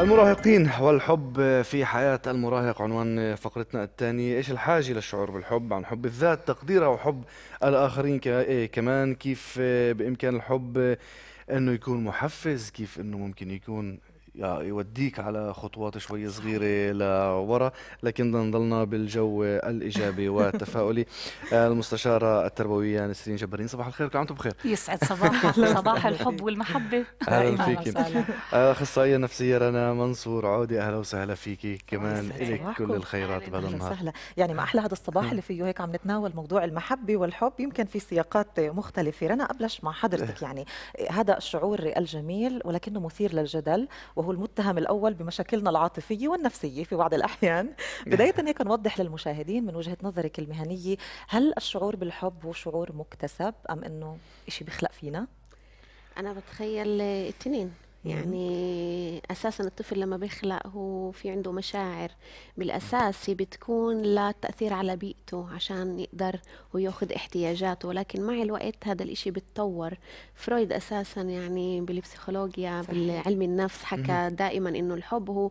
المراهقين والحب في حياة المراهق عنوان فقرتنا الثانيه إيش الحاجة للشعور بالحب عن حب الذات تقديرها وحب الآخرين إيه، كمان كيف آه، بإمكان الحب آه، أنه يكون محفز كيف أنه ممكن يكون يوديك على خطوات شوي صغيرة لورا لكن نضلنا بالجو الإيجابي والتفاؤلي آه، المستشارة التربوية نسرين يعني جبرين صباح الخير كل عام بخير يسعد صباحك صباح الحب والمحبة أهلا فيك أخصائية نفسية رنا منصور عودي أهلا وسهلا فيك كمان إليك كل الخيرات بهذا النهار سهلا يعني ما أحلى هذا الصباح اللي فيه هيك عم نتناول موضوع المحبة والحب يمكن في سياقات مختلفة رنا أبلش مع حضرتك إيه. يعني هذا الشعور الجميل ولكنه مثير للجدل وهو هو المتهم الأول بمشاكلنا العاطفية والنفسية في بعض الأحيان بداية هيك نوضح للمشاهدين من وجهة نظرك المهنية هل الشعور بالحب هو شعور مكتسب أم أنه شيء بيخلق فينا؟ أنا بتخيل الاثنين يعني اساسا الطفل لما بيخلق هو في عنده مشاعر بالاساس هي بتكون للتاثير على بيئته عشان يقدر وياخذ احتياجاته ولكن مع الوقت هذا الإشي بتطور فرويد اساسا يعني بالبسيكولوجيا صحيح. بالعلم النفس حكى دائما انه الحب هو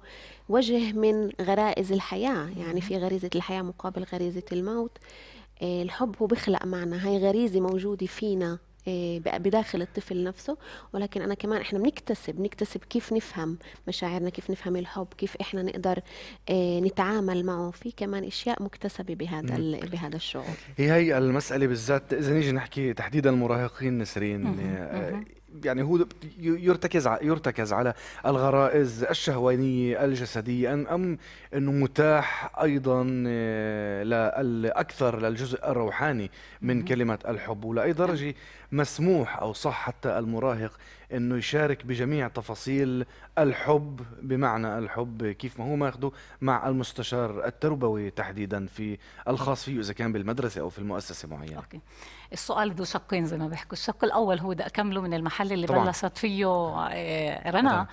وجه من غرائز الحياه يعني في غريزه الحياه مقابل غريزه الموت إيه، الحب هو بيخلق معنا هاي غريزة موجودة فينا إيه، بداخل الطفل نفسه ولكن انا كمان احنا بنكتسب نكتسب كيف نفهم مشاعرنا كيف نفهم الحب كيف احنا نقدر إيه، نتعامل معه في كمان اشياء مكتسبه بهذا بهذا الشعور هي هي المساله بالذات اذا نيجي نحكي تحديدا المراهقين نسرين يعني هو يرتكز يرتكز على الغرائز الشهوانيه الجسديه ام انه متاح ايضا آه، اكثر للجزء الروحاني من كلمه الحب ولاي درجه نعم. مسموح او صح حتى المراهق انه يشارك بجميع تفاصيل الحب بمعنى الحب كيف ما هو ماخذه مع المستشار التربوي تحديدا في الخاص فيه اذا كان بالمدرسه او في المؤسسه معينه. أوكي. السؤال ذو شقين زي ما بيحكوا الشق الاول هو بدي اكمله من المحل اللي طبعا. بلشت فيه آه، رنا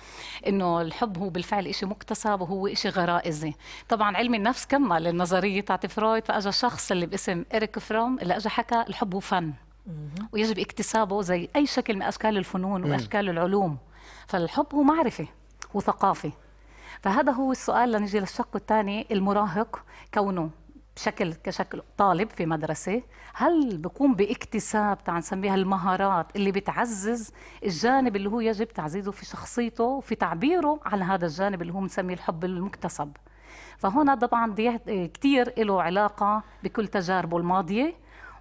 انه الحب هو بالفعل شيء مكتسب وهو شيء غرائزي طبعا علم النفس كمل النظريه تاعت فرويد فاجى شخص اللي باسم اريك فروم اللي اجى حكى الحب هو فن ويجب اكتسابه زي اي شكل من اشكال الفنون واشكال العلوم فالحب هو معرفه وثقافه فهذا هو السؤال لنجي للشق الثاني المراهق كونه بشكل كشكل طالب في مدرسة هل بقوم باكتساب تعال نسميها المهارات اللي بتعزز الجانب اللي هو يجب تعزيزه في شخصيته وفي تعبيره عن هذا الجانب اللي هو بنسميه الحب المكتسب فهنا طبعا كثير له علاقة بكل تجاربه الماضية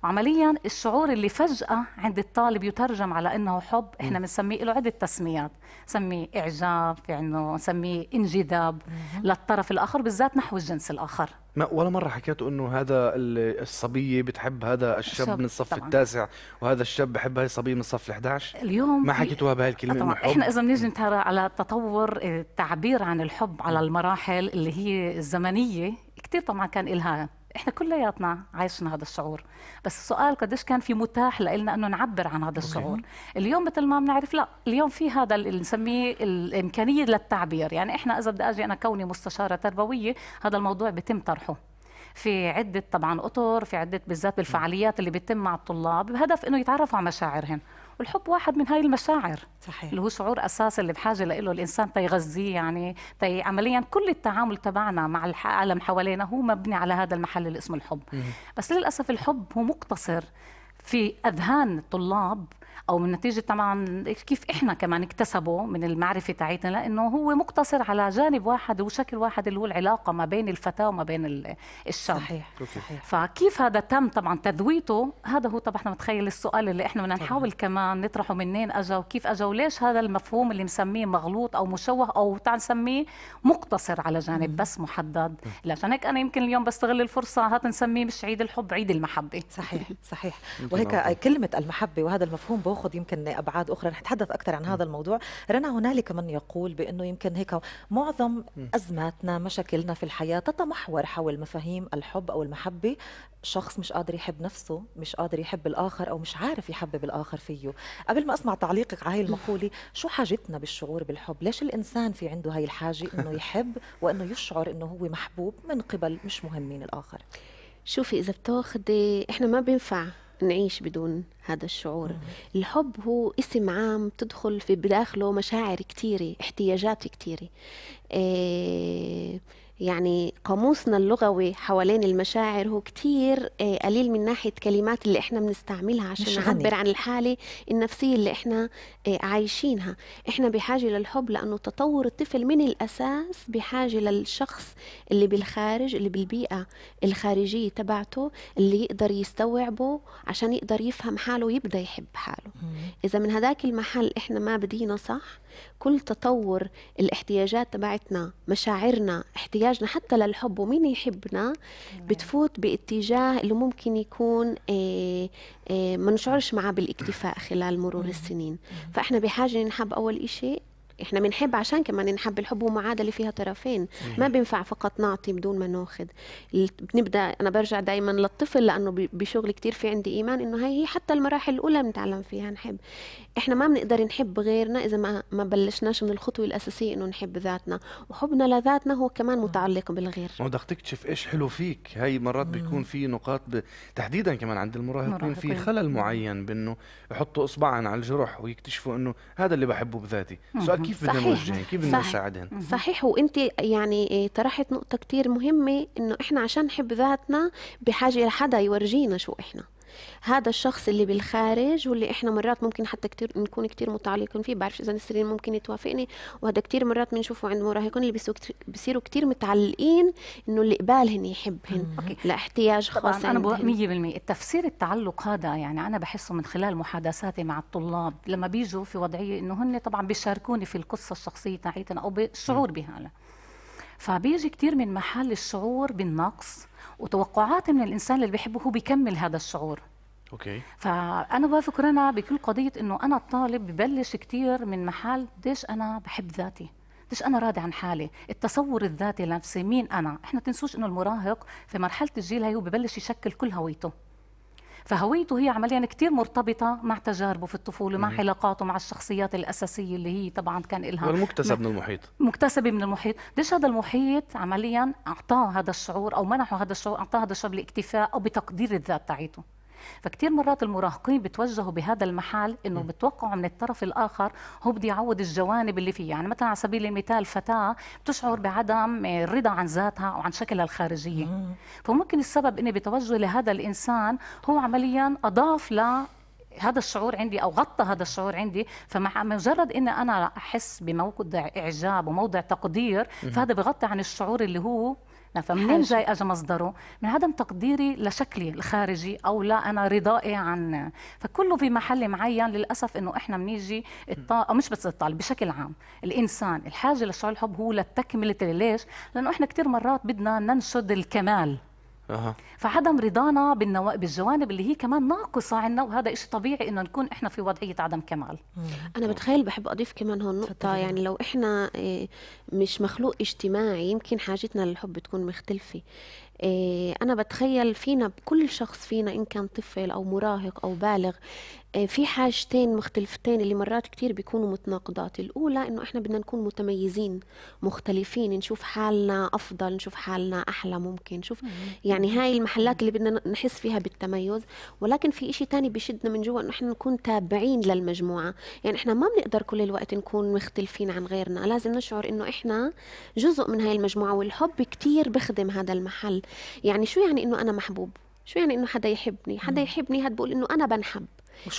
وعمليا الشعور اللي فجأة عند الطالب يترجم على أنه حب إحنا بنسميه له عدة تسميات نسميه إعجاب في يعني عنه نسميه انجذاب للطرف الآخر بالذات نحو الجنس الآخر ما ولا مرة حكيت انه هذا الصبية بتحب هذا الشاب من الصف طبعًا. التاسع وهذا الشاب بحب هاي الصبية من الصف ال11 اليوم ما حكيتوها بهاي الكلمة طبعا حب. احنا اذا بنيجي نتهرى على تطور آه، التعبير عن الحب على المراحل اللي هي الزمنية كثير طبعا كان لها احنا كلياتنا عايشنا هذا الشعور بس السؤال قديش كان في متاح لنا انه نعبر عن هذا الشعور اليوم مثل ما بنعرف لا اليوم في هذا اللي نسميه الامكانيه للتعبير يعني احنا اذا بدي اجي انا كوني مستشاره تربويه هذا الموضوع بيتم طرحه في عدة طبعا أطر في عدة بالذات بالفعاليات اللي بتتم مع الطلاب بهدف أنه يتعرفوا على مشاعرهم والحب واحد من هاي المشاعر صحيح اللي هو شعور اساسي اللي بحاجه له الانسان تيغذيه يعني تي عمليا كل التعامل تبعنا مع العالم حوالينا هو مبني على هذا المحل اللي اسمه الحب بس للاسف الحب هو مقتصر في اذهان الطلاب او من نتيجه طبعا كيف احنا كمان اكتسبه من المعرفه تاعتنا لانه هو مقتصر على جانب واحد وشكل واحد اللي هو العلاقه ما بين الفتاه وما بين الشاب صحيح صحيح فكيف هذا تم طبعا تذويته هذا هو طبعا متخيل السؤال اللي احنا بدنا نحاول كمان نطرحه منين اجى وكيف اجى وليش هذا المفهوم اللي مسميه مغلوط او مشوه او تعال نسميه مقتصر على جانب م. بس محدد لعشان هيك انا يمكن اليوم بستغل الفرصه هات نسميه مش عيد الحب عيد المحبه صحيح صحيح وهيك كلمه المحبه وهذا المفهوم باخذ يمكن ابعاد اخرى رح نتحدث اكثر عن هذا الموضوع رنا هنالك من يقول بانه يمكن هيك معظم ازماتنا مشاكلنا في الحياه تتمحور حول مفاهيم الحب او المحبه شخص مش قادر يحب نفسه مش قادر يحب الاخر او مش عارف يحبب الاخر فيه قبل ما اسمع تعليقك على هاي المقوله شو حاجتنا بالشعور بالحب ليش الانسان في عنده هاي الحاجه انه يحب وانه يشعر انه هو محبوب من قبل مش مهمين الاخر شوفي اذا بتاخذي احنا ما بينفع نعيش بدون هذا الشعور مم. الحب هو اسم عام تدخل في بداخله مشاعر كثيره احتياجات كثيره إيه يعني قاموسنا اللغوي حوالين المشاعر هو كتير آه، قليل من ناحية كلمات اللي احنا بنستعملها عشان نعبر عن الحالة النفسية اللي احنا آه، عايشينها احنا بحاجة للحب لأنه تطور الطفل من الأساس بحاجة للشخص اللي بالخارج اللي بالبيئة الخارجية تبعته اللي يقدر يستوعبه عشان يقدر يفهم حاله ويبدأ يحب حاله إذا من هذاك المحل احنا ما بدينا صح كل تطور الاحتياجات تبعتنا مشاعرنا احتياجاتنا احتياجنا حتى للحب ومين يحبنا بتفوت باتجاه اللي ممكن يكون آه، آه، ما نشعرش معاه بالاكتفاء خلال مرور السنين فاحنا بحاجه نحب اول شيء احنا بنحب عشان كمان نحب الحب معادله فيها طرفين ما بينفع فقط نعطي بدون ما ناخذ بنبدا انا برجع دائما للطفل لانه بشغل كثير في عندي ايمان انه هي هي حتى المراحل الاولى بنتعلم فيها نحب احنا ما بنقدر نحب غيرنا اذا ما ما بلشناش من الخطوه الاساسيه انه نحب ذاتنا وحبنا لذاتنا هو كمان نعم. متعلق بالغير ما بدك تكتشف ايش حلو فيك هاي مرات بيكون في نقاط ب... تحديدا كمان عند المراهقين في خلل معين بانه يحطوا اصبعا على الجرح ويكتشفوا انه هذا اللي بحبه بذاتي سؤال كيف بدنا نوجههن كيف بدنا نساعدهم صحيح وانت يعني آه، طرحت نقطه كثير مهمه انه احنا عشان نحب ذاتنا بحاجه لحدا يورجينا شو احنا هذا الشخص اللي بالخارج واللي احنا مرات ممكن حتى كتير نكون كتير متعلقين فيه بعرفش اذا نسرين ممكن توافقني وهذا كتير مرات بنشوفه عند مراهقين اللي بيصيروا كتير متعلقين انه اللي قبالهم يحبهم لاحتياج خاص طبعا انا 100% التفسير التعلق هذا يعني انا بحسه من خلال محادثاتي مع الطلاب لما بيجوا في وضعيه انه هن طبعا بيشاركوني في القصه الشخصيه تاعيتنا او بالشعور بهذا فبيجي كتير من محل الشعور بالنقص وتوقعات من الانسان اللي بيحبه هو بيكمل هذا الشعور اوكي فانا بفكر انا بكل قضيه انه انا الطالب ببلش كتير من محل ديش انا بحب ذاتي ديش انا راضي عن حالي التصور الذاتي لنفسي مين انا احنا تنسوش انه المراهق في مرحله الجيل هي هو ببلش يشكل كل هويته فهويته هي عمليا كثير مرتبطه مع تجاربه في الطفوله مع علاقاته مع الشخصيات الاساسيه اللي هي طبعا كان لها والمكتسب من المحيط مكتسبه من المحيط ليش هذا المحيط عمليا اعطاه هذا الشعور او منحه هذا الشعور اعطاه هذا الشعور بالاكتفاء او بتقدير الذات تاعيته فكتير مرات المراهقين بتوجهوا بهذا المحل انه بتوقعوا من الطرف الاخر هو بده يعوض الجوانب اللي فيه يعني مثلا على سبيل المثال فتاه بتشعر بعدم الرضا عن ذاتها او عن شكلها الخارجيه فممكن السبب اني بتوجه لهذا الانسان هو عمليا اضاف ل هذا الشعور عندي او غطى هذا الشعور عندي فمع مجرد ان انا احس بموضع اعجاب وموضع تقدير فهذا بغطي عن الشعور اللي هو فمنين جاي اجى مصدره؟ من عدم تقديري لشكلي الخارجي او لا انا رضائي عن فكله في محل معين للاسف انه احنا بنيجي الطالب مش بس الطالب بشكل عام الانسان الحاجه لشعور الحب هو للتكمله ليش؟ لانه احنا كثير مرات بدنا ننشد الكمال أه. فعدم رضانا بالنوا... بالجوانب اللي هي كمان ناقصه عنا وهذا شيء طبيعي انه نكون احنا في وضعيه عدم كمال انا بتخيل بحب اضيف كمان هون نقطه يعني لو احنا آه، مش مخلوق اجتماعي يمكن حاجتنا للحب تكون مختلفه آه، أنا بتخيل فينا بكل شخص فينا إن كان طفل أو مراهق أو بالغ في حاجتين مختلفتين اللي مرات كتير بيكونوا متناقضات الأولى إنه إحنا بدنا نكون متميزين مختلفين نشوف حالنا أفضل نشوف حالنا أحلى ممكن نشوف يعني هاي المحلات اللي بدنا نحس فيها بالتميز ولكن في إشي تاني بشدنا من جوا إنه إحنا نكون تابعين للمجموعة يعني إحنا ما بنقدر كل الوقت نكون مختلفين عن غيرنا لازم نشعر إنه إحنا جزء من هاي المجموعة والحب كتير بخدم هذا المحل يعني شو يعني إنه أنا محبوب شو يعني إنه حدا يحبني حدا يحبني هاد بقول إنه أنا بنحب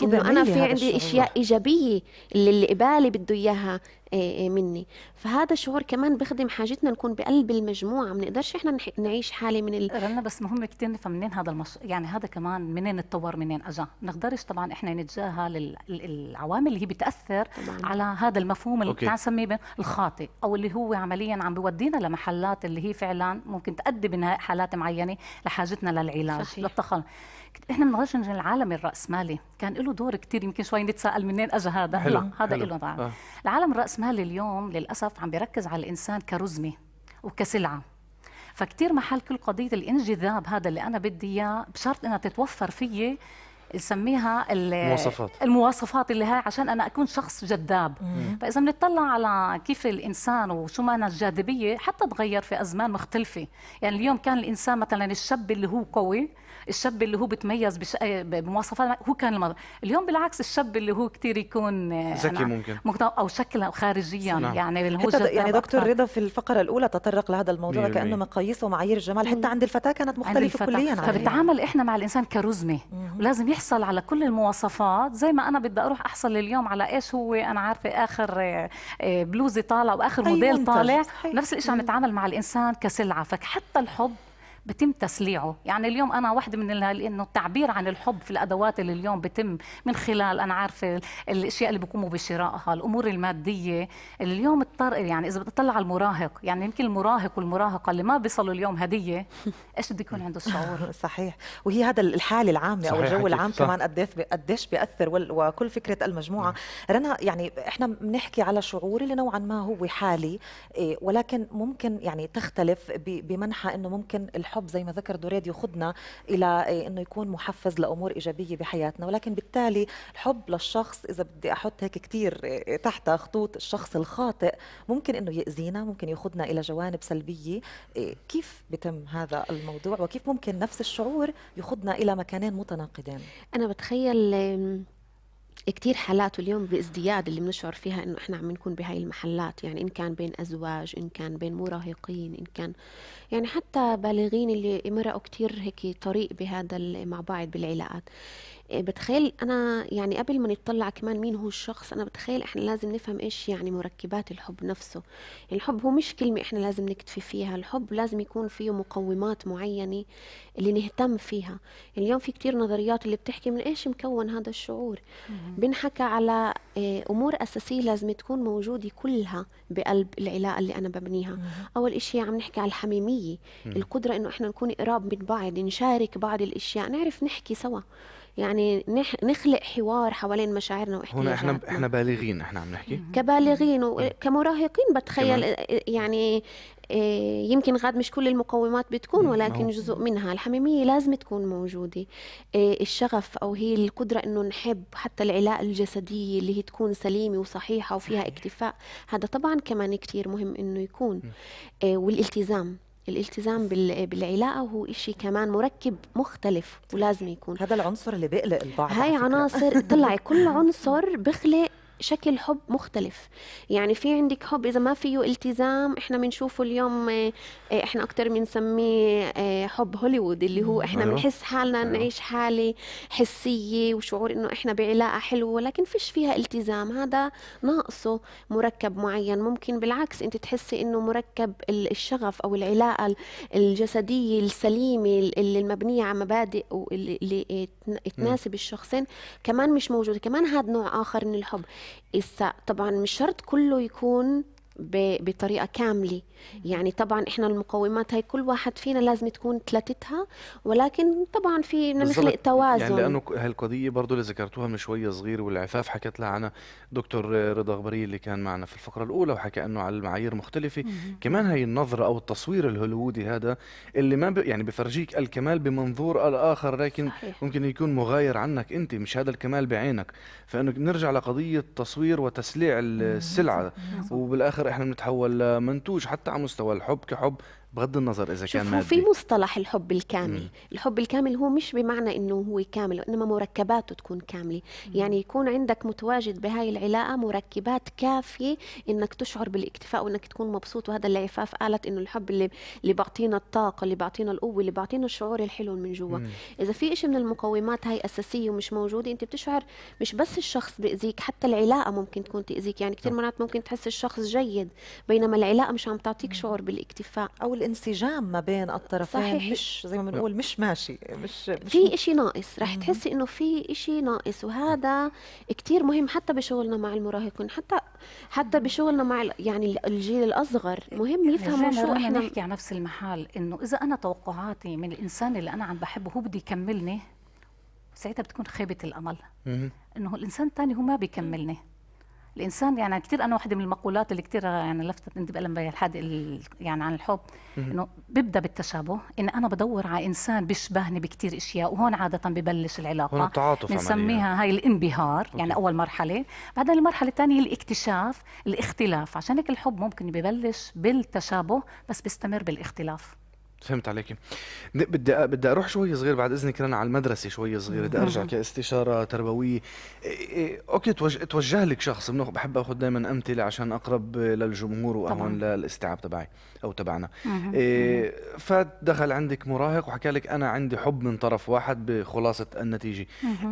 انه انا في عندي اشياء ايجابيه اللي اللي قبالي بده اياها إيه، إيه، مني فهذا الشعور كمان بخدم حاجتنا نكون بقلب المجموعه ما بنقدرش احنا نعيش حاله من ال... رنا بس مهم كثير نفهم منين هذا المش... يعني هذا كمان منين اتطور منين اجى ما نقدرش طبعا احنا نتجاهل العوامل اللي هي بتاثر طبعاً. على هذا المفهوم اللي بنسميه الخاطئ او اللي هو عمليا عم بيودينا لمحلات اللي هي فعلا ممكن تؤدي بنهاية حالات معينه لحاجتنا للعلاج للتخلص احنا ما نجي العالم الراسمالي كان له دور كثير يمكن شوي نتساءل منين اجى هذا حلو. لا هذا له دور آه. العالم الرأس الرأسمال اليوم للاسف عم بيركز على الانسان كرزمه وكسلعه فكتير محل كل قضيه الانجذاب هذا اللي انا بدي اياه بشرط انها تتوفر فيي نسميها المواصفات المواصفات اللي هي عشان انا اكون شخص جذاب فاذا بنطلع على كيف الانسان وشو معنى الجاذبيه حتى تغير في ازمان مختلفه يعني اليوم كان الانسان مثلا الشاب اللي هو قوي الشاب اللي هو بتميز بش... آه، بمواصفات هو كان المض... اليوم بالعكس الشاب اللي هو كثير يكون آه، ذكي نعم، ممكن او شكلا خارجيا نعم. يعني اللي هو يعني دكتور رضا في الفقره الاولى تطرق لهذا الموضوع كانه مقاييس ومعايير الجمال حتى عند الفتاه كانت مختلفه كليا فبتعامل احنا مع الانسان كرزمه ولازم يحصل على كل المواصفات زي ما انا بدي اروح احصل اليوم على ايش هو انا عارفه اخر آه، بلوزه طالع واخر موديل طالع نفس الشيء عم نتعامل مع الانسان كسلعه فحتى الحب بتم تسليعه يعني اليوم انا واحد من انه التعبير عن الحب في الادوات اللي اليوم بتم من خلال انا عارفه الاشياء اللي بيقوموا بشرائها الامور الماديه اليوم الطر يعني اذا بتطلع على المراهق يعني يمكن المراهق والمراهقه اللي ما بيصلوا اليوم هديه ايش بده يكون عنده الشعور صحيح وهي هذا الحاله العامه او الجو العام صح. كمان قديش قديش بياثر وكل فكره المجموعه نعم. رنا يعني احنا بنحكي على شعور اللي نوعا ما هو حالي إيه، ولكن ممكن يعني تختلف بمنحى انه ممكن الحب الحب زي ما ذكر دوريد يخدنا الى آه، انه يكون محفز لامور ايجابيه بحياتنا ولكن بالتالي الحب للشخص اذا بدي احط هيك كثير آه، تحت خطوط الشخص الخاطئ ممكن انه ياذينا ممكن يخدنا الى جوانب سلبيه آه، كيف بتم هذا الموضوع وكيف ممكن نفس الشعور يخدنا الى مكانين متناقضين انا بتخيل كتير حالات اليوم بازدياد اللي بنشعر فيها انه احنا عم نكون بهاي المحلات يعني ان كان بين ازواج ان كان بين مراهقين ان كان يعني حتى بالغين اللي مرقوا كتير هيك طريق بهذا مع بعض بالعلاقات آه، بتخيل انا يعني قبل ما نطلع كمان مين هو الشخص انا بتخيل احنا لازم نفهم ايش يعني مركبات الحب نفسه الحب هو مش كلمة احنا لازم نكتفي فيها الحب لازم يكون فيه مقومات معينة اللي نهتم فيها اليوم في كتير نظريات اللي بتحكي من ايش مكون هذا الشعور بنحكى على آه، امور اساسية لازم تكون موجودة كلها بقلب العلاقة اللي انا ببنيها اول اشي عم نحكي على الحميمية القدرة انه احنا نكون قراب من بعض نشارك بعض الاشياء نعرف نحكي سوا يعني نح نخلق حوار حوالين مشاعرنا واحتياجاتنا هنا احنا احنا بالغين احنا عم نحكي كبالغين وكمراهقين إيه. بتخيل آه، يعني آه، يمكن غاد مش كل المقومات بتكون ولكن جزء منها الحميمية لازم تكون موجودة آه، الشغف أو هي القدرة أنه نحب حتى العلاقة الجسدية اللي هي تكون سليمة وصحيحة وفيها اكتفاء هذا طبعا كمان كتير مهم أنه يكون والالتزام الالتزام بالعلاقه هو شيء كمان مركب مختلف ولازم يكون هذا العنصر اللي بيقلق البعض هاي عناصر طلعي كل عنصر بخلق شكل حب مختلف يعني في عندك حب اذا ما فيه التزام احنا بنشوفه اليوم آه، احنا اكثر بنسميه آه، حب هوليوود اللي هو احنا أيوه. بنحس حالنا أيوه. نعيش حاله حسيه وشعور انه احنا بعلاقه حلوه ولكن فيش فيها التزام هذا ناقصه مركب معين ممكن بالعكس انت تحسي انه مركب الشغف او العلاقه الجسديه السليمه اللي المبنيه على مبادئ واللي تناسب الشخصين كمان مش موجوده كمان هذا نوع اخر من الحب إسا طبعا مش شرط كله يكون بطريقه كامله يعني طبعا احنا المقومات هي كل واحد فينا لازم تكون ثلاثتها ولكن طبعا في بدنا نخلق توازن يعني لانه هالقضيه برضه اللي ذكرتوها من شويه صغير والعفاف حكت لها عنها دكتور رضا غبري اللي كان معنا في الفقره الاولى وحكى انه على المعايير مختلفه مم. كمان هي النظره او التصوير الهوليوودي هذا اللي ما ب... يعني بفرجيك الكمال بمنظور الاخر لكن صحيح. ممكن يكون مغاير عنك انت مش هذا الكمال بعينك فانه نرجع لقضيه تصوير وتسليع السلعه مم. وبالاخر بالاخر احنا بنتحول لمنتوج آه، حتى على مستوى الحب كحب بغض النظر اذا كان مادي في مصطلح الحب الكامل مم. الحب الكامل هو مش بمعنى انه هو كامل وانما مركباته تكون كامله يعني يكون عندك متواجد بهاي العلاقه مركبات كافيه انك تشعر بالاكتفاء وانك تكون مبسوط وهذا اللي عفاف قالت انه الحب اللي اللي بيعطينا الطاقه اللي بيعطينا القوه اللي بيعطينا الشعور الحلو من جوا اذا في شيء من المقومات هاي اساسيه ومش موجوده انت بتشعر مش بس الشخص بيأذيك حتى العلاقه ممكن تكون تأذيك يعني كثير مرات ممكن تحس الشخص جيد بينما العلاقه مش عم تعطيك شعور بالاكتفاء او الانسجام ما بين الطرفين صحيح. مش زي ما بنقول مش ماشي مش, مش في شيء ناقص رح تحسي إنه في شيء ناقص وهذا كثير مهم حتى بشغلنا مع المراهقين حتى حتى بشغلنا مع يعني الجيل الأصغر مهم يعني يفهموا شو إحنا نحكي على نفس المحل إنه إذا أنا توقعاتي من الإنسان اللي أنا عم بحبه هو بده يكملني ساعتها بتكون خيبة الأمل إنه الإنسان الثاني هو ما بيكملني الانسان يعني كثير انا واحده من المقولات اللي كثير يعني لفتت انتباهي لما الحادق يعني عن الحب انه بيبدا بالتشابه ان انا بدور على انسان بيشبهني بكثير اشياء وهون عاده ببلش العلاقه هون التعاطف بنسميها هاي الانبهار يعني أوكي. يعني اول مرحله بعدين المرحله الثانيه الاكتشاف الاختلاف عشان هيك الحب ممكن ببلش بالتشابه بس بيستمر بالاختلاف فهمت عليك بدي بدي اروح شوي صغير بعد اذنك انا على المدرسه شوي صغير بدي ارجع كاستشاره تربويه إيه، إيه، اوكي توجه, لك شخص بحب اخذ دائما امثله عشان اقرب آه، للجمهور واهون للاستيعاب تبعي او تبعنا إيه، فدخل عندك مراهق وحكى لك انا عندي حب من طرف واحد بخلاصه النتيجه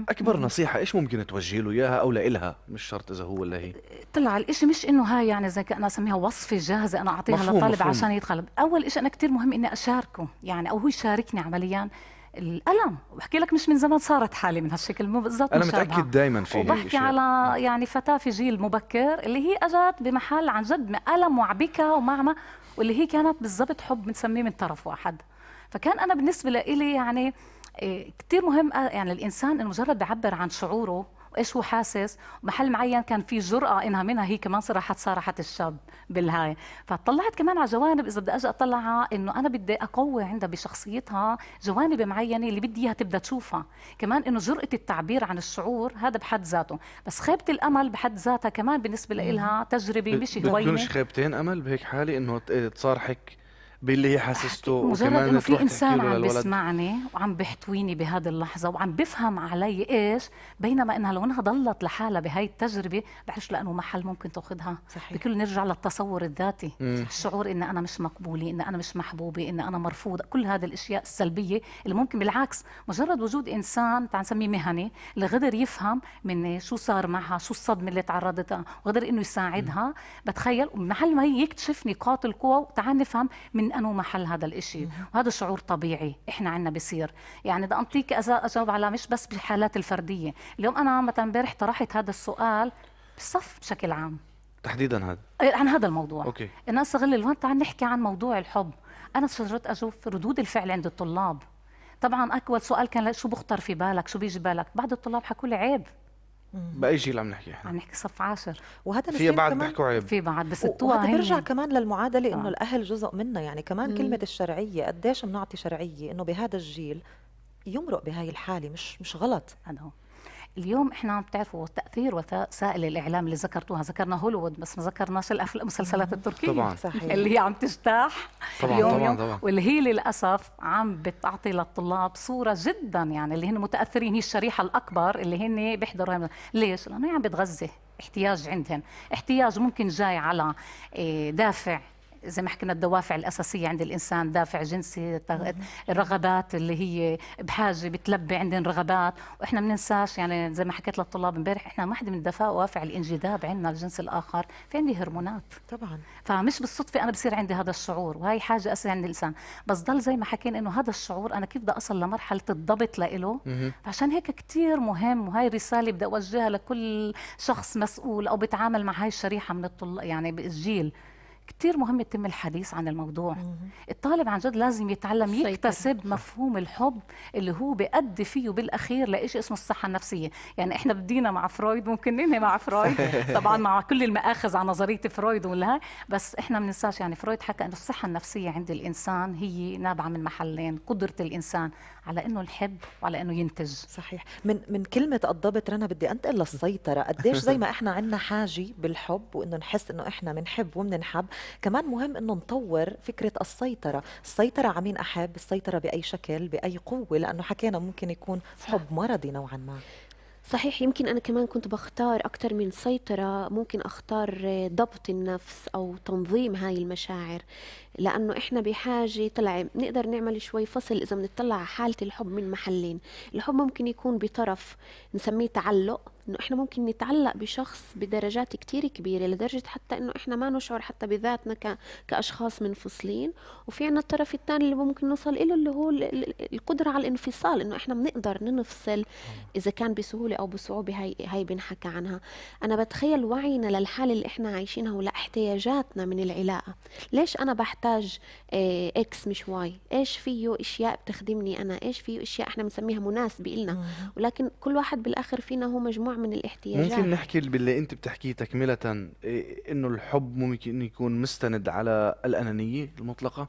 اكبر نصيحه ايش ممكن توجهي له اياها او لإلها مش شرط اذا هو ولا هي طلع الشيء مش انه هاي يعني زي انا اسميها وصفه جاهزه انا اعطيها للطالب عشان يدخل اول شيء انا كثير مهم اني اشارك يشاركه يعني او هو يشاركني عمليا الالم وبحكي لك مش من زمان صارت حالي من هالشكل مو بالضبط انا متاكد دائما في وبحكي على يعني فتاه في جيل مبكر اللي هي اجت بمحل عن جد الم وعبكه ومعمى واللي هي كانت بالضبط حب بنسميه من طرف واحد فكان انا بالنسبه لي يعني إيه، كثير مهم آه، يعني الانسان انه مجرد بيعبر عن شعوره وايش هو حاسس محل معين كان في جرأة انها منها هي كمان صراحة صارحت الشاب بالهاي فطلعت كمان على جوانب اذا بدي اجي اطلعها انه انا بدي اقوي عندها بشخصيتها جوانب معينة اللي بدي اياها تبدا تشوفها كمان انه جرأة التعبير عن الشعور هذا بحد ذاته بس خيبة الامل بحد ذاتها كمان بالنسبة لها تجربة مش هوينة مش خيبتين امل بهيك حالي انه تصارحك باللي هي حاسسته وكمان انه في انسان عم بيسمعني وعم بيحتويني بهذه اللحظه وعم بفهم علي ايش بينما انها لو انها ضلت لحالها بهي التجربه بعرفش لانه محل ممكن تاخذها صحيح. بكل نرجع للتصور الذاتي الشعور ان انا مش مقبوله ان انا مش محبوبه ان انا مرفوضه كل هذه الاشياء السلبيه اللي ممكن بالعكس مجرد وجود انسان تعال نسميه مهني اللي غدر يفهم من شو صار معها شو الصدمه اللي تعرضت لها وقدر انه يساعدها بتخيل محل ما يكتشف نقاط القوى وتعال نفهم من أنو محل هذا الإشي وهذا شعور طبيعي إحنا عنا بصير يعني بدي أنطيك أجاوب على مش بس بالحالات الفردية اليوم أنا مثلا امبارح طرحت هذا السؤال بالصف بشكل عام تحديدا هذا إيه، عن هذا الموضوع أوكي. الناس استغل الوقت تعال نحكي عن موضوع الحب أنا صرت أشوف ردود الفعل عند الطلاب طبعا أكول سؤال كان شو بخطر في بالك شو بيجي بالك بعض الطلاب حكوا لي عيب باي جيل عم نحكي احنا عم نحكي صف عاشر وهذا في بعد بيحكوا عيب في بعد بس وهذا برجع كمان للمعادله آه. انه الاهل جزء منا يعني كمان مم. كلمه الشرعيه قديش بنعطي شرعيه انه بهذا الجيل يمرق بهاي الحاله مش مش غلط هذا هو اليوم احنا بتعرفوا تاثير وسائل الاعلام اللي ذكرتوها ذكرنا هوليوود بس ما ذكرناش المسلسلات التركيه طبعا صحيح. اللي هي عم تجتاح طبعا يوم طبعا, يوم طبعا واللي هي للاسف عم بتعطي للطلاب صوره جدا يعني اللي هن متاثرين هي الشريحه الاكبر اللي هن بيحضروا ليش؟ لانه هي عم بتغذي احتياج عندهم احتياج ممكن جاي على إيه، دافع زي ما حكينا الدوافع الاساسيه عند الانسان دافع جنسي الرغبات اللي هي بحاجه بتلبي عندنا رغبات واحنا بننساش يعني زي ما حكيت للطلاب امبارح احنا حد من دوافع الانجذاب عندنا الجنس الاخر في عندي هرمونات طبعا فمش بالصدفه انا بصير عندي هذا الشعور وهي حاجه اساسيه عند الانسان بس ضل زي ما حكينا انه هذا الشعور انا كيف بدي اصل لمرحله الضبط لإله عشان هيك كثير مهم وهي رساله بدي اوجهها لكل شخص مسؤول او بتعامل مع هاي الشريحه من الطلاب يعني الجيل كثير مهم يتم الحديث عن الموضوع مم. الطالب عن جد لازم يتعلم يكتسب صح. مفهوم الحب اللي هو بيأدي فيه بالأخير لإشي اسمه الصحة النفسية يعني إحنا بدينا مع فرويد ممكن ننهي مع فرويد طبعا مع كل المآخذ عن نظرية فرويد ولا بس إحنا ما بننساش يعني فرويد حكى إنه الصحة النفسية عند الإنسان هي نابعة من محلين قدرة الإنسان على انه نحب وعلى انه ينتج صحيح من من كلمه الضبط رنا بدي انتقل للسيطره قديش زي ما احنا عندنا حاجه بالحب وانه نحس انه احنا بنحب وبننحب كمان مهم انه نطور فكره السيطره السيطره على مين احب السيطره باي شكل باي قوه لانه حكينا ممكن يكون حب مرضي نوعا ما صحيح يمكن أنا كمان كنت بختار أكتر من سيطرة ممكن أختار آه، ضبط النفس أو تنظيم هاي المشاعر لأنه إحنا بحاجة طلع نقدر نعمل شوي فصل إذا بنطلع على حالة الحب من محلين الحب ممكن يكون بطرف نسميه تعلق انه احنا ممكن نتعلق بشخص بدرجات كتير كبيره لدرجه حتى انه احنا ما نشعر حتى بذاتنا ك... كاشخاص منفصلين وفي عنا الطرف الثاني اللي ممكن نوصل له اللي هو القدره على الانفصال انه احنا بنقدر ننفصل آه. اذا كان بسهوله او بصعوبه هي هي بنحكى عنها انا بتخيل وعينا للحاله اللي احنا عايشينها ولاحتياجاتنا من العلاقه ليش انا بحتاج اكس آه، مش واي ايش فيه اشياء بتخدمني انا ايش فيه اشياء احنا بنسميها مناسبه لنا ولكن كل واحد بالاخر فينا هو مجموعه من الاحتياجات ممكن نحكي باللي انت بتحكيه تكمله إيه، انه الحب ممكن يكون مستند على الانانيه المطلقه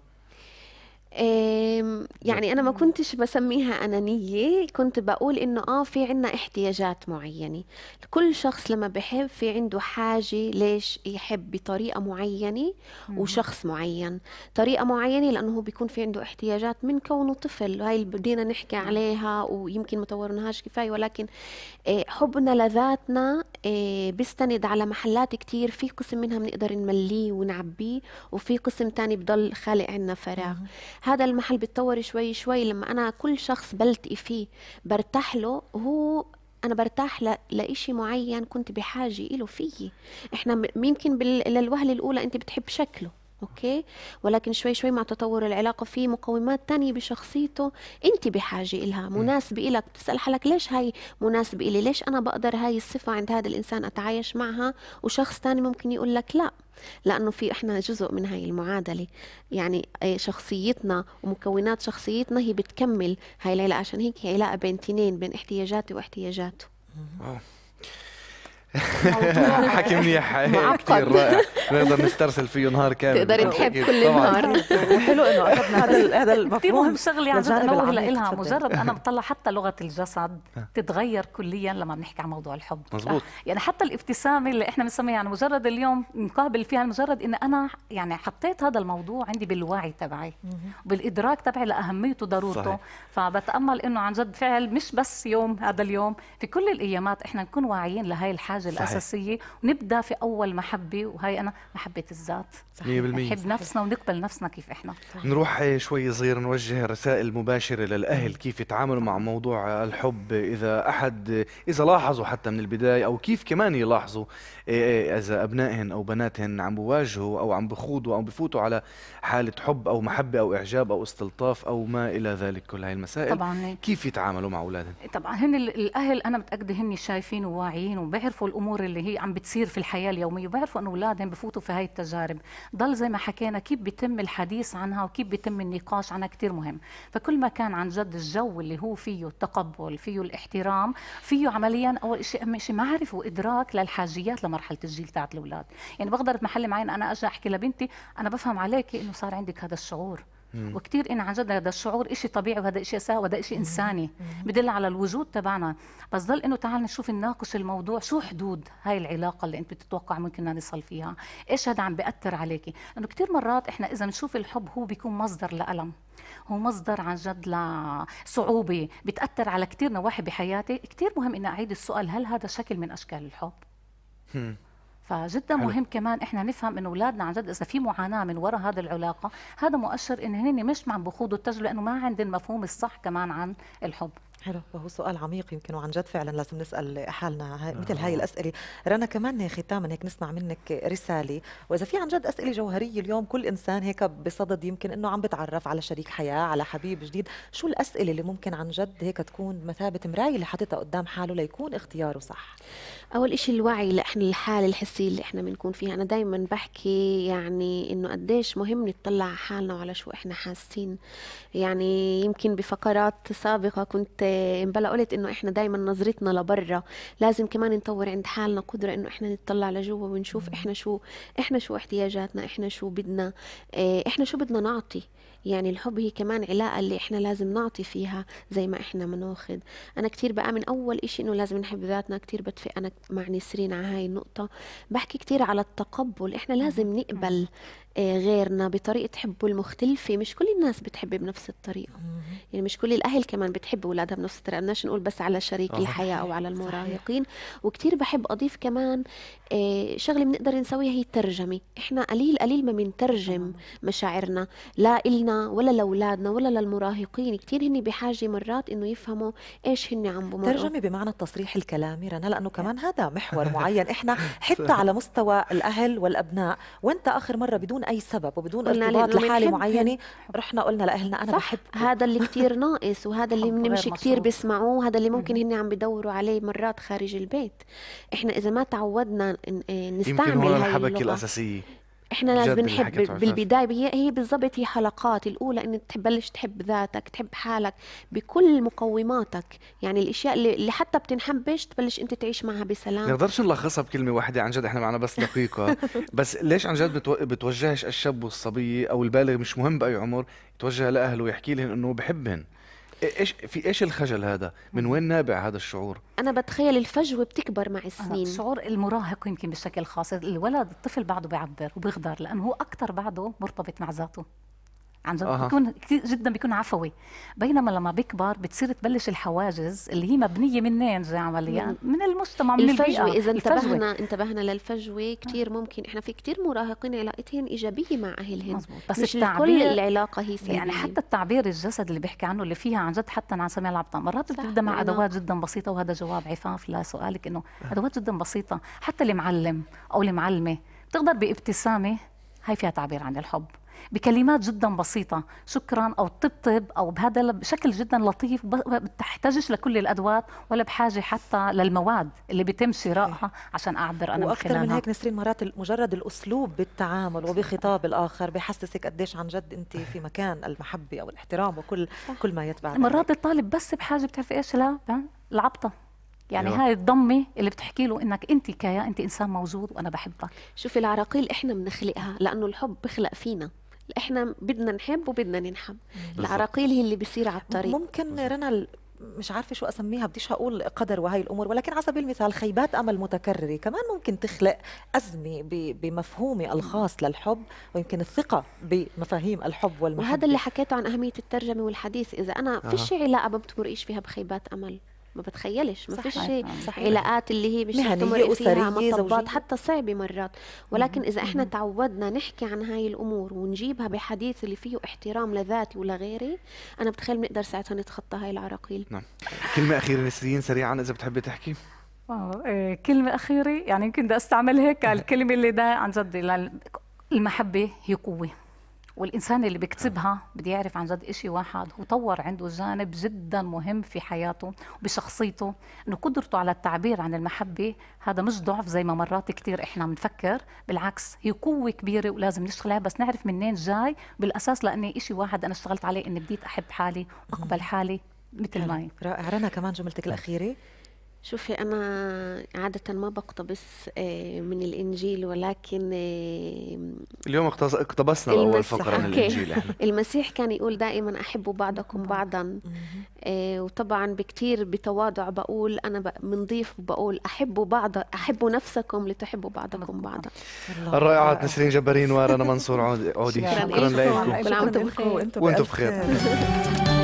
يعني انا ما كنتش بسميها انانيه كنت بقول انه اه في عنا احتياجات معينه كل شخص لما بحب في عنده حاجه ليش يحب بطريقه معينه وشخص معين طريقه معينه لانه هو بيكون في عنده احتياجات من كونه طفل هاي اللي بدينا نحكي نعم. عليها ويمكن ما طورناهاش كفايه ولكن آه، حبنا لذاتنا آه، بيستند على محلات كتير في قسم منها بنقدر نمليه ونعبيه وفي قسم تاني بضل خالق عنا فراغ هذا المحل بتطور شوي شوي لما أنا كل شخص بلتقي فيه برتاح له هو انا برتاح ل... لإشي معين كنت بحاجه إله فيي احنا ممكن بال... للوهله الاولى انت بتحب شكله اوكي ولكن شوي شوي مع تطور العلاقه في مقومات تانية بشخصيته انت بحاجه إلها مناسبه إلك بتسال حالك ليش هاي مناسبه لي ليش انا بقدر هاي الصفه عند هذا الانسان اتعايش معها وشخص تاني ممكن يقول لك لا لانه في احنا جزء من هاي المعادله يعني آه، شخصيتنا ومكونات شخصيتنا هي بتكمل هاي العلاقه عشان هيك هي علاقه بين تنين بين احتياجاتي واحتياجاته آه. حكي منيح إيه، كثير رائع نقدر نسترسل فيه نهار كامل بتقدر تحب كل النهار حلو انه اخذنا هذا هذا المفهوم مهم شغله عن جد انوه لها مجرد انا بطلع حتى لغه الجسد تتغير كليا لما بنحكي عن موضوع الحب مزبوط يعني حتى الابتسامه اللي احنا بنسميها يعني مجرد اليوم نقابل فيها يعني مجرد ان انا يعني حطيت هذا الموضوع عندي بالوعي تبعي وبالادراك تبعي لاهميته وضرورته فبتامل انه عن جد فعل مش بس يوم هذا اليوم في كل الايامات احنا نكون واعيين لهي الحاجه الحاجه صحيح. الاساسيه ونبدا في اول محبه وهي انا محبه الذات 100% نحب نفسنا ونقبل نفسنا كيف احنا صحيح. نروح شوي صغير نوجه رسائل مباشره للاهل كيف يتعاملوا مع موضوع الحب اذا احد اذا لاحظوا حتى من البدايه او كيف كمان يلاحظوا إيه، إيه، اذا ابنائهم او بناتهم عم بواجهوا او عم بخوضوا او بفوتوا على حاله حب او محبه او اعجاب او استلطاف او ما الى ذلك كل هاي المسائل طبعا كيف يتعاملوا مع اولادهم طبعا هن الاهل انا متاكده هن شايفين وواعيين وبيعرفوا الامور اللي هي عم بتصير في الحياه اليوميه وبعرفوا انه اولادهم بفوتوا في هاي التجارب ضل زي ما حكينا كيف بيتم الحديث عنها وكيف بيتم النقاش عنها كثير مهم فكل ما كان عن جد الجو اللي هو فيه التقبل فيه الاحترام فيه عمليا اول شيء اهم شيء معرفه وادراك للحاجيات لمرحله الجيل تاعت الاولاد يعني بقدر بمحل معين انا اجي احكي لبنتي انا بفهم عليكي انه صار عندك هذا الشعور وكثير إن عن جد هذا الشعور شيء طبيعي وهذا شيء سهل وهذا شيء إنساني بدل على الوجود تبعنا بس ضل إنه تعال نشوف نناقش الموضوع شو حدود هاي العلاقة اللي أنت بتتوقع ممكن نصل فيها إيش هذا عم بيأثر عليكي لأنه كثير مرات إحنا إذا بنشوف الحب هو بيكون مصدر لألم هو مصدر عن جد لصعوبة بتأثر على كثير نواحي بحياتي كثير مهم اني أعيد السؤال هل هذا شكل من أشكال الحب؟ فجدا حلو. مهم كمان احنا نفهم انه اولادنا عن جد اذا في معاناه من وراء هذه العلاقه هذا مؤشر ان هن مش عم بخوضوا التجربه لانه ما عندهم المفهوم الصح كمان عن الحب حلو وهو سؤال عميق يمكن وعن جد فعلا لازم نسال حالنا نعم. مثل هاي الاسئله رنا كمان ختاما هيك نسمع منك رساله واذا في عن جد اسئله جوهريه اليوم كل انسان هيك بصدد يمكن انه عم بتعرف على شريك حياه على حبيب جديد شو الاسئله اللي ممكن عن جد هيك تكون مثابه مرايه اللي حاططها قدام حاله ليكون اختياره صح اول شيء الوعي لإحنا الحاله الحسيه اللي احنا بنكون فيها انا دائما بحكي يعني انه قديش مهم نطلع على حالنا وعلى شو احنا حاسين يعني يمكن بفقرات سابقه كنت امبلا قلت انه احنا دايما نظرتنا لبرا لازم كمان نطور عند حالنا قدره انه احنا نتطلع لجوا ونشوف احنا شو احنا شو احتياجاتنا احنا شو بدنا إيه، احنا شو بدنا نعطي يعني الحب هي كمان علاقة اللي احنا لازم نعطي فيها زي ما احنا بناخذ انا كتير بآمن اول اشي انه لازم نحب ذاتنا كتير بتفق انا مع نسرين على هاي النقطة بحكي كتير على التقبل احنا لازم نقبل آه، غيرنا بطريقة حبه المختلفة مش كل الناس بتحب بنفس الطريقة يعني مش كل الأهل كمان بتحب أولادها بنفس الطريقة بدناش نقول بس على شريك الحياة أو على المراهقين وكتير بحب أضيف كمان آه، شغلة بنقدر نسويها هي الترجمة إحنا قليل قليل ما بنترجم آه. مشاعرنا لا إلنا ولا لأولادنا ولا للمراهقين كتير هن بحاجة مرات إنه يفهموا إيش هن عم بمروا ترجمة بمعنى التصريح الكلامي رنا لأنه كمان هذا محور معين إحنا حتى على مستوى الأهل والأبناء وأنت آخر مرة بدون اي سبب وبدون ارتباط لحاله معينه رحنا قلنا لاهلنا انا صح. بحب هذا اللي كثير ناقص وهذا اللي مش كثير بيسمعوه هذا اللي ممكن هن عم بدوروا عليه مرات خارج البيت احنا اذا ما تعودنا نستعمل إيه، يمكن هون الحبكه الاساسيه احنا لازم نحب بالبدايه هي هي بالضبط هي حلقات الاولى ان تبلش تحب ذاتك تحب حالك بكل مقوماتك يعني الاشياء اللي حتى بتنحبش تبلش انت تعيش معها بسلام نقدرش نلخصها بكلمه واحده عن جد احنا معنا بس دقيقه بس ليش عن جد بتو... بتوجهش الشاب والصبيه او البالغ مش مهم باي عمر يتوجه لاهله ويحكي لهم انه بحبهم ايش في ايش الخجل هذا؟ من وين نابع هذا الشعور؟ انا بتخيل الفجوه بتكبر مع السنين شعور المراهق يمكن بشكل خاص الولد الطفل بعده بيعبر وبيغدر لانه هو اكثر بعده مرتبط مع ذاته عن جد بيكون كثير جدا بيكون عفوي بينما لما بيكبر بتصير تبلش الحواجز اللي هي مبنيه منين جاي عمليا من المجتمع من الفجوه اذا انتبهنا انتبهنا للفجوه آه. كثير ممكن احنا في كثير مراهقين علاقتهم ايجابيه مع اهلهم مزبوط. بس مش التعبير كل العلاقه هي سلبيه يعني حتى التعبير الجسد اللي بحكي عنه اللي فيها عن جد حتى عن سامع العبطان مرات بتبدا مع ادوات جدا بسيطه وهذا جواب عفاف لسؤالك انه أه. ادوات جدا بسيطه حتى المعلم او المعلمه بتقدر بابتسامه هي فيها تعبير عن الحب بكلمات جدا بسيطة شكرا أو طبطب أو بهذا بشكل جدا لطيف بتحتاجش لكل الأدوات ولا بحاجة حتى للمواد اللي بيتم شرائها عشان أعبر أنا وأكثر من, من هيك نسرين مرات مجرد الأسلوب بالتعامل وبخطاب الآخر بحسسك قديش عن جد أنت في مكان المحبة أو الاحترام وكل كل ما يتبع مرات الطالب بس بحاجة بتعرفي إيش لا العبطة يعني أيوة. هاي الضمة اللي بتحكي له انك انت كيا انت انسان موجود وانا بحبك شوفي العراقيل احنا بنخلقها لانه الحب بخلق فينا احنا بدنا نحب وبدنا ننحب العراقيل هي اللي بيصير على الطريق ممكن رنا مش عارفه شو اسميها بديش هقول قدر وهي الامور ولكن على سبيل المثال خيبات امل متكرره كمان ممكن تخلق ازمه بمفهومي الخاص للحب ويمكن الثقه بمفاهيم الحب والمحبه وهذا اللي حكيته عن اهميه الترجمه والحديث اذا انا آه. فيش علاقه ما بتمرقيش فيها بخيبات امل ما بتخيلش ما فيش آه، علاقات اللي هي مش مهنية أسرية مطبات حتى صعبة مرات ولكن إذا إحنا تعودنا نحكي عن هاي الأمور ونجيبها بحديث اللي فيه احترام لذاتي ولغيري أنا بتخيل بنقدر ساعتها نتخطى هاي العراقيل نعم كلمة أخيرة نسرين سريعا إذا بتحبي تحكي آه،, آه كلمة أخيرة يعني يمكن بدي أستعمل هيك الكلمة اللي ده عن جد المحبة هي قوة والإنسان اللي بيكتبها نعم. بدي يعرف عن جد شيء واحد هو طور عنده جانب جدا مهم في حياته بشخصيته إنه قدرته على التعبير عن المحبة هذا مش ضعف زي ما مرات كثير إحنا بنفكر بالعكس هي قوة كبيرة ولازم نشتغلها بس نعرف منين جاي بالأساس لأني شيء واحد أنا اشتغلت عليه إني بديت أحب حالي وأقبل حالي مثل ما رائع رنا كمان جملتك الأخيرة شوفي أنا عادة ما بقتبس آه، من الإنجيل ولكن آه، اليوم اقتبسنا أول فقرة من الإنجيل إحنا. المسيح كان يقول دائما أحبوا بعضكم نعم. بعضا آه، وطبعا بكتير بتواضع بقول أنا بنضيف وباقول أحبوا بعض أحبوا نفسكم لتحبوا بعضكم بعضا. الرائعات الرائعة نسرين جبارين وارنا منصور عودي شكرا لكم وأنتم بخير. بخير وأنتم بخير.